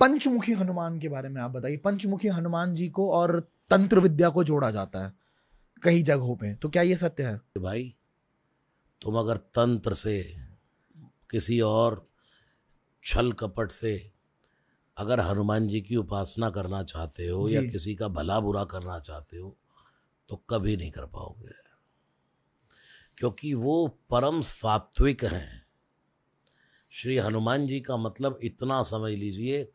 पंचमुखी हनुमान के बारे में आप बताइए पंचमुखी हनुमान जी को और तंत्र विद्या को जोड़ा जाता है कई जगहों पे तो क्या ये सत्य है भाई तुम अगर तंत्र से किसी और छल कपट से अगर हनुमान जी की उपासना करना चाहते हो या किसी का भला बुरा करना चाहते हो तो कभी नहीं कर पाओगे क्योंकि वो परम सात्विक हैं श्री हनुमान जी का मतलब इतना समझ लीजिए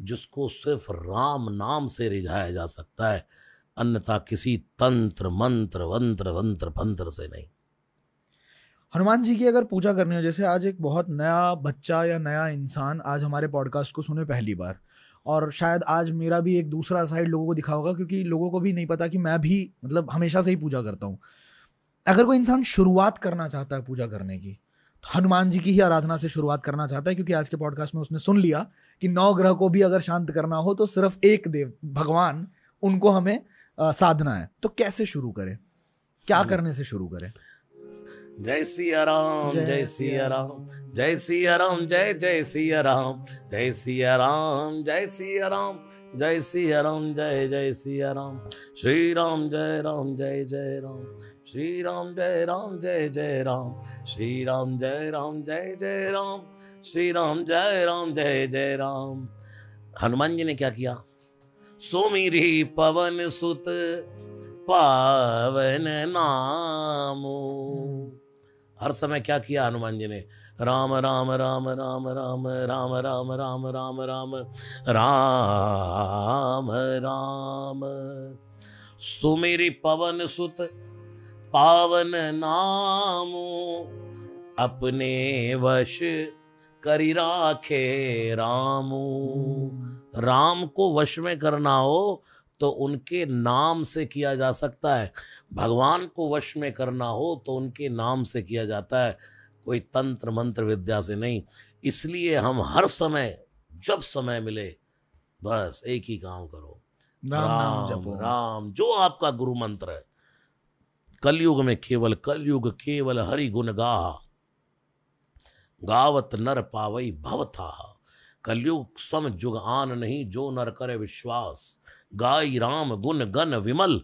जिसको सिर्फ राम नाम से रिझाया जा सकता है अन्यथा किसी तंत्र मंत्र वंत्र वंत्र पंत्र से नहीं हनुमान जी की अगर पूजा करनी हो जैसे आज एक बहुत नया बच्चा या नया इंसान आज हमारे पॉडकास्ट को सुने पहली बार और शायद आज मेरा भी एक दूसरा साइड लोगों को दिखा होगा क्योंकि लोगों को भी नहीं पता कि मैं भी मतलब हमेशा से ही पूजा करता हूँ अगर कोई इंसान शुरुआत करना चाहता है पूजा करने की हनुमान जी की ही आराधना से शुरुआत करना चाहता है क्योंकि आज के पॉडकास्ट में उसने सुन लिया कि नौ ग्रह को भी अगर शांत करना हो तो सिर्फ एक देव भगवान उनको हमें आ, साधना है तो कैसे शुरू करें क्या करने से शुरू करें जय सिया राम जय सिया राम जय सिया राम जय जय सिया राम जय सिया राम जय सिया राम जय सिया राम जय जय सिया राम श्री राम जय राम जय जय राम श्री राम जय राम जय जय राम श्री राम जय राम जय जय राम श्री राम जय राम जय जय राम हनुमान जी ने क्या किया सुमिरी पवन सुत पावन नामो हर समय क्या किया हनुमान जी ने राम राम राम राम राम राम राम राम राम राम राम राम सुमेरी पवन सुत पावन नाम अपने वश करी राखे रामू राम को वश में करना हो तो उनके नाम से किया जा सकता है भगवान को वश में करना हो तो उनके नाम से किया जाता है कोई तंत्र मंत्र विद्या से नहीं इसलिए हम हर समय जब समय मिले बस एक ही काम करो राम, राम राम जो आपका गुरु मंत्र है कलयुग में केवल कलयुग केवल हरि गुण गाह गावत नर पावई भव था कलयुग सम जुग आन नहीं जो नर करे विश्वास गाई राम गुण गन विमल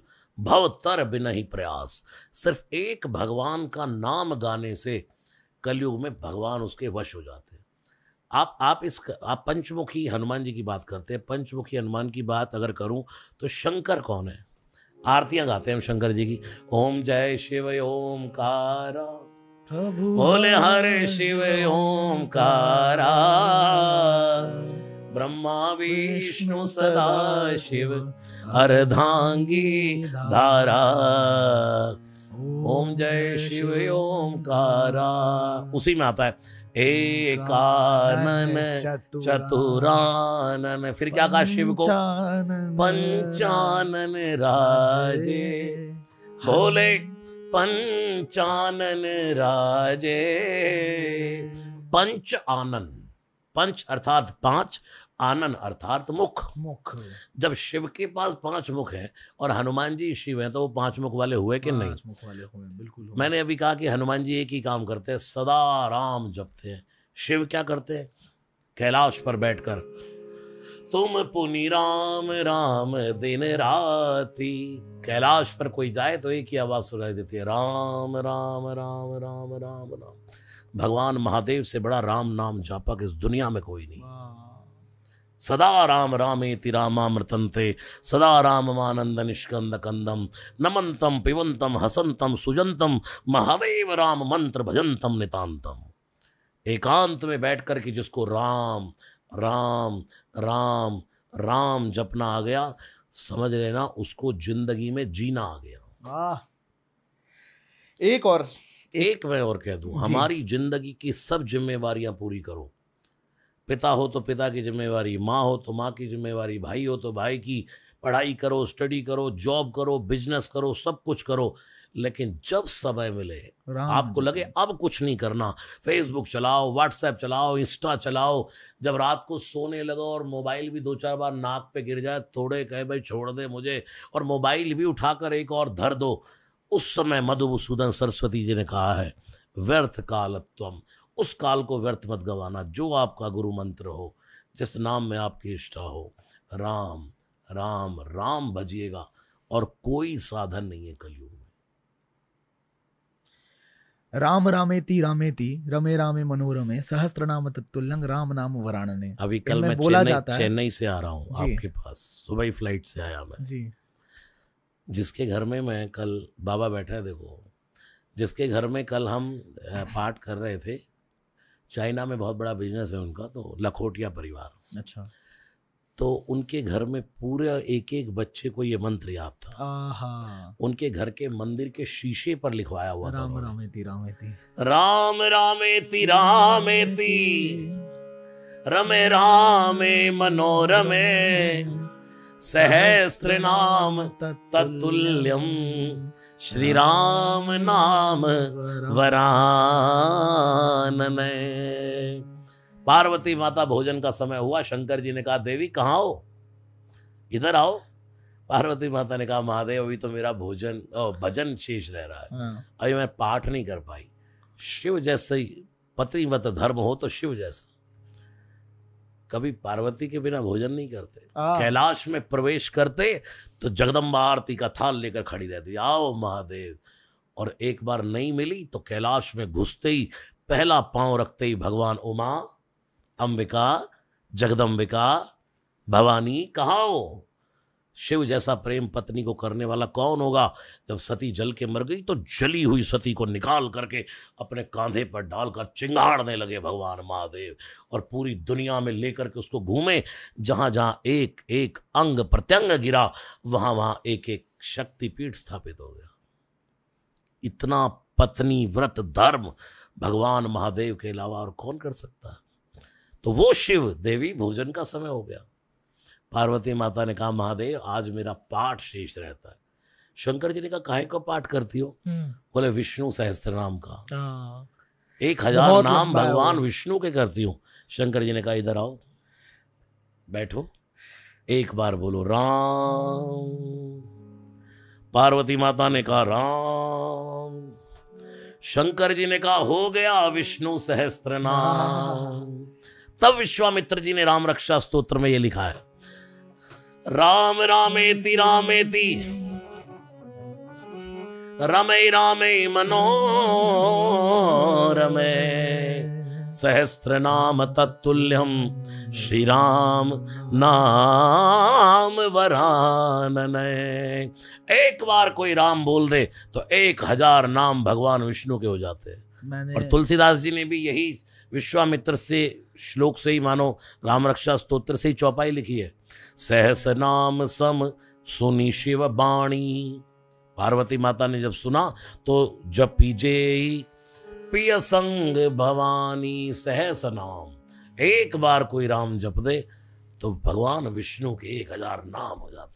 भव तर नहीं प्रयास सिर्फ एक भगवान का नाम गाने से कलयुग में भगवान उसके वश हो जाते हैं आप आप इस आप पंचमुखी हनुमान जी की बात करते हैं पंचमुखी हनुमान की बात अगर करूं तो शंकर कौन है आरतियां गाते हैं हम शंकर जी की ओम जय शिव ओम कारा प्रभु भोले हरे शिव ओम कारा ब्रह्मा विष्णु सदा शिव हर धांगी धारा ओम जय शिव कारा उसी में आता है एकानन चतुरानन फिर क्या कहा शिव को पंचानन राजे बोले पंचानन राजे पंच आनन पंच अर्थात पांच आनन अर्थात मुख मुख जब शिव के पास पांच मुख हैं और हनुमान जी शिव हैं तो वो पांच मुख वाले हुए कि नहीं मुख वाले हुए बिल्कुल हुए। मैंने अभी कहा कि हनुमान जी एक ही काम करते हैं सदा राम जपते हैं शिव क्या करते हैं कैलाश पर बैठकर तुम पुनी राम राम दिन राती कैलाश पर कोई जाए तो एक ही आवाज सुनाई देती है राम राम राम राम राम राम भगवान महादेव से बड़ा राम नाम जापक इस दुनिया में कोई नहीं सदा राम रामेति रामामृतन्ते सदा निष्कंद कंदम नमंतम पिबन्तं हसंतम सुजंतम महादेव राम मंत्र भजंतम नितांतम एकांत में बैठ कर के जिसको राम राम राम राम जपना आ गया समझ लेना उसको जिंदगी में जीना आ गया आ, एक और एक, एक मैं और कह दू हमारी जिंदगी की सब जिम्मेवार पूरी करो पिता हो तो पिता की जिम्मेवारी माँ हो तो माँ की जिम्मेवारी भाई हो तो भाई की पढ़ाई करो स्टडी करो जॉब करो बिजनेस करो सब कुछ करो लेकिन जब समय मिले आपको लगे अब कुछ नहीं करना फेसबुक चलाओ व्हाट्सएप चलाओ इंस्टा चलाओ जब रात को सोने लगो और मोबाइल भी दो चार बार नाक पे गिर जाए थोड़े कहे भाई छोड़ दे मुझे और मोबाइल भी उठाकर एक और धर दो उस समय मधुसूदन सरस्वती जी ने कहा है व्यर्थ कालत्वम उस काल को व्यर्थ मत गवाना जो आपका गुरु मंत्र हो जिस नाम में आपकी इष्टा हो राम राम राम भजिएगा और कोई साधन नहीं है कलयुग में राम रामेति रामेति रमे रामे मनोरमे सहस्त्र नाम तत्तुल्लंग राम नाम ने अभी कल मैं बोला जाता है चेन्नई से आ रहा हूँ आपके पास सुबह ही फ्लाइट से आया मैं जी जिसके घर में मैं कल बाबा बैठा है देखो जिसके घर में कल हम पाठ कर रहे थे चाइना में बहुत बड़ा बिजनेस है उनका तो लखोटिया परिवार अच्छा तो उनके घर में पूरे एक एक बच्चे को ये मंत्र याद था उनके घर के मंदिर के शीशे पर लिखवाया हुआ राम था रामे थी। राम रामेती रामेती रमे रामे मनोरमे सहस्त्र नाम तत्तुल्यम श्री राम नाम वरान पार्वती माता भोजन का समय हुआ शंकर जी ने कहा देवी कहाँ हो इधर आओ पार्वती माता ने कहा महादेव अभी तो मेरा भोजन भजन शेष रह रहा है हाँ। अभी मैं पाठ नहीं कर पाई शिव जैसे पत्नी मत धर्म हो तो शिव जैसा कभी पार्वती के बिना भोजन नहीं करते कैलाश में प्रवेश करते तो जगदम्बा आरती का थाल लेकर खड़ी रहती आओ महादेव और एक बार नहीं मिली तो कैलाश में घुसते ही पहला पांव रखते ही भगवान उमा अंबिका जगदम्बिका भवानी कहा हो शिव जैसा प्रेम पत्नी को करने वाला कौन होगा जब सती जल के मर गई तो जली हुई सती को निकाल करके अपने कांधे पर डालकर चिंगाड़ने लगे भगवान महादेव और पूरी दुनिया में लेकर के उसको घूमे जहाँ जहाँ एक एक अंग प्रत्यंग गिरा वहाँ वहाँ एक एक शक्तिपीठ स्थापित हो गया इतना पत्नी व्रत धर्म भगवान महादेव के अलावा और कौन कर सकता है तो वो शिव देवी भोजन का समय हो गया पार्वती माता ने कहा महादेव आज मेरा पाठ शेष रहता है शंकर जी ने कहा काहे को पाठ करती हो हम्म। बोले विष्णु सहस्त्र नाम का एक हजार नाम भगवान विष्णु के करती हूँ शंकर जी ने कहा इधर आओ बैठो एक बार बोलो राम पार्वती माता ने कहा राम शंकर जी ने कहा हो गया विष्णु सहस्त्र नाम हाँ। तब विश्वामित्र जी ने राम रक्षा स्त्रोत्र में ये लिखा है राम रामेति रामेति रमे रामे रमे सहस्त्र नाम तत्तुल्यम श्री राम नाम वरान एक बार कोई राम बोल दे तो एक हजार नाम भगवान विष्णु के हो जाते हैं और तुलसीदास जी ने भी यही विश्वामित्र से श्लोक से ही मानो राम रक्षा स्त्रोत्र से ही चौपाई लिखी है सहस नाम सम सुनी शिव बाणी पार्वती माता ने जब सुना तो जब पीजे पिय संग भवानी सहस नाम एक बार कोई राम जप दे तो भगवान विष्णु के एक हजार नाम हो जाते